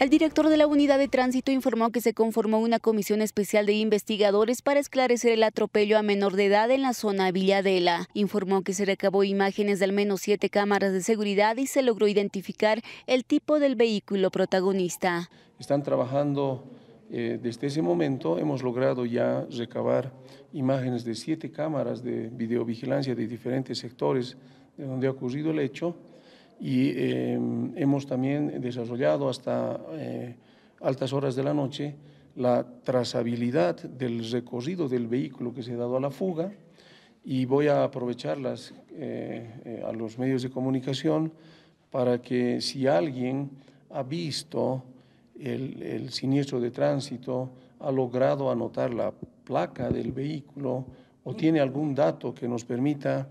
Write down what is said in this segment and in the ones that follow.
El director de la unidad de tránsito informó que se conformó una comisión especial de investigadores para esclarecer el atropello a menor de edad en la zona Villadela. Informó que se recabó imágenes de al menos siete cámaras de seguridad y se logró identificar el tipo del vehículo protagonista. Están trabajando eh, desde ese momento, hemos logrado ya recabar imágenes de siete cámaras de videovigilancia de diferentes sectores de donde ha ocurrido el hecho y em, hemos también desarrollado hasta eh, altas horas de la noche la trazabilidad del recorrido del vehículo que se ha dado a la fuga y voy a aprovecharlas eh, eh, a los medios de comunicación para que si alguien ha visto el, siniestro de tránsito, ha logrado anotar la placa del vehículo o tiene algún dato que nos permita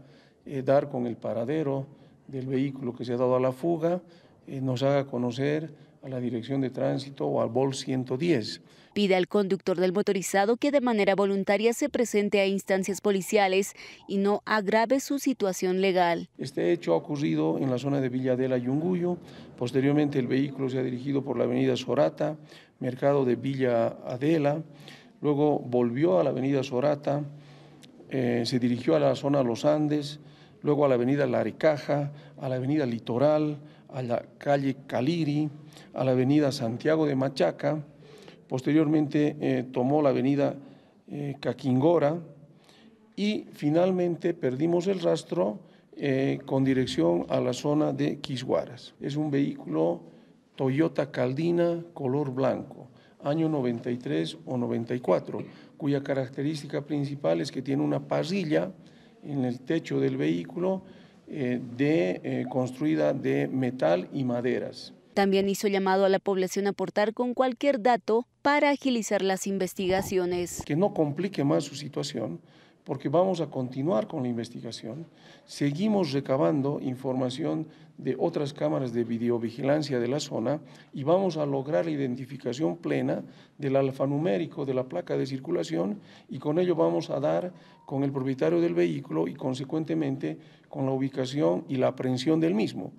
dar con el paradero del vehículo que se ha dado a la fuga eh, nos haga conocer a la dirección de tránsito o al BOL 110. Pide al conductor del motorizado que de manera voluntaria se presente a instancias policiales y no agrave su situación legal. Este hecho ha ocurrido en la zona de Villa Adela, Yunguyo. Posteriormente el vehículo se ha dirigido por la avenida Sorata, mercado de Villa Adela. Luego volvió a la avenida Sorata, eh, se dirigió a la zona Los Andes, luego a la avenida Laricaja, a la avenida Litoral, a la calle Caliri, a la avenida Santiago de Machaca, posteriormente eh, tomó la avenida eh, Caquingora y finalmente perdimos el rastro eh, con dirección a la zona de Quisguaras. Es un vehículo Toyota Caldina color blanco, año 93 o 94, cuya característica principal es que tiene una parrilla en el techo del vehículo eh, de, eh, construida de metal y maderas. También hizo llamado a la población a aportar con cualquier dato para agilizar las investigaciones. Que no complique más su situación, porque vamos a continuar con la investigación. Seguimos recabando información de otras cámaras de videovigilancia de la zona y vamos a lograr la identificación plena del alfanumérico de la placa de circulación y con ello vamos a dar con el propietario del vehículo y consecuentemente con la ubicación y la aprehensión del mismo.